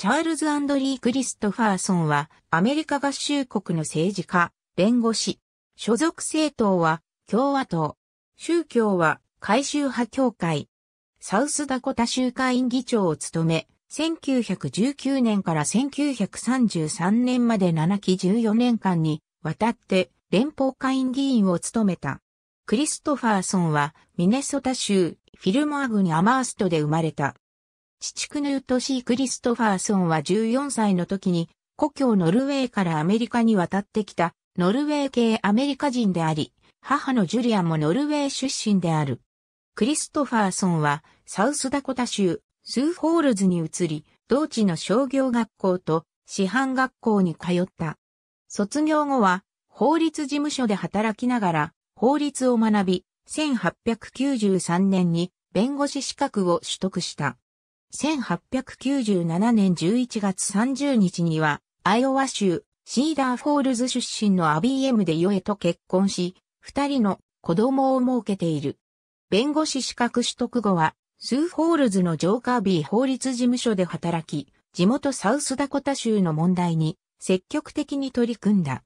チャールズ・アンドリー・クリストファーソンは、アメリカ合衆国の政治家、弁護士。所属政党は、共和党。宗教は、改宗派協会。サウスダコタ州会員議長を務め、1919年から1933年まで7期14年間にわたって連邦会員議員を務めた。クリストファーソンはミネソタ州フィルモアグにアマーストで生まれた。父クヌート・シー・クリストファーソンは14歳の時に、故郷ノルウェーからアメリカに渡ってきた、ノルウェー系アメリカ人であり、母のジュリアもノルウェー出身である。クリストファーソンは、サウスダコタ州、スーホールズに移り、同地の商業学校と師範学校に通った。卒業後は、法律事務所で働きながら、法律を学び、1893年に弁護士資格を取得した。1897年11月30日には、アイオワ州、シーダーフォールズ出身のアビーエムでヨエと結婚し、二人の子供を設けている。弁護士資格取得後は、スーフォールズのジョーカービー法律事務所で働き、地元サウスダコタ州の問題に積極的に取り組んだ。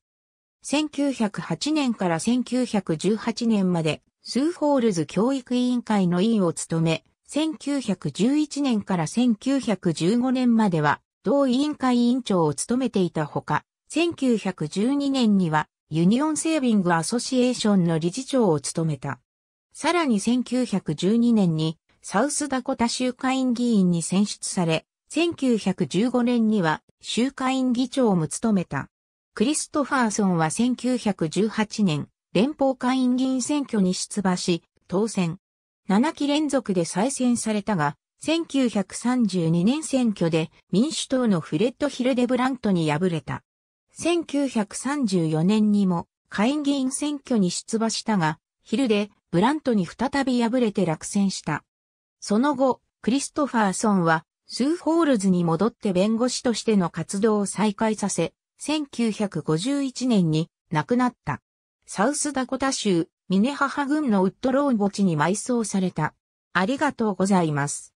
1908年から1918年までスーフォールズ教育委員会の委員を務め、1911年から1915年までは同委員会委員長を務めていたほか、1912年にはユニオンセービングアソシエーションの理事長を務めた。さらに1912年にサウスダコタ州会員議員に選出され、1915年には州会員議長も務めた。クリストファーソンは1918年、連邦会員議員選挙に出馬し、当選。7期連続で再選されたが、1932年選挙で民主党のフレッド・ヒルデブラントに敗れた。1934年にも下院議員選挙に出馬したが、ヒルデ・ブラントに再び敗れて落選した。その後、クリストファーソンはスーホールズに戻って弁護士としての活動を再開させ、1951年に亡くなった。サウスダコタ州峰母軍のウッドロー墓地に埋葬された。ありがとうございます。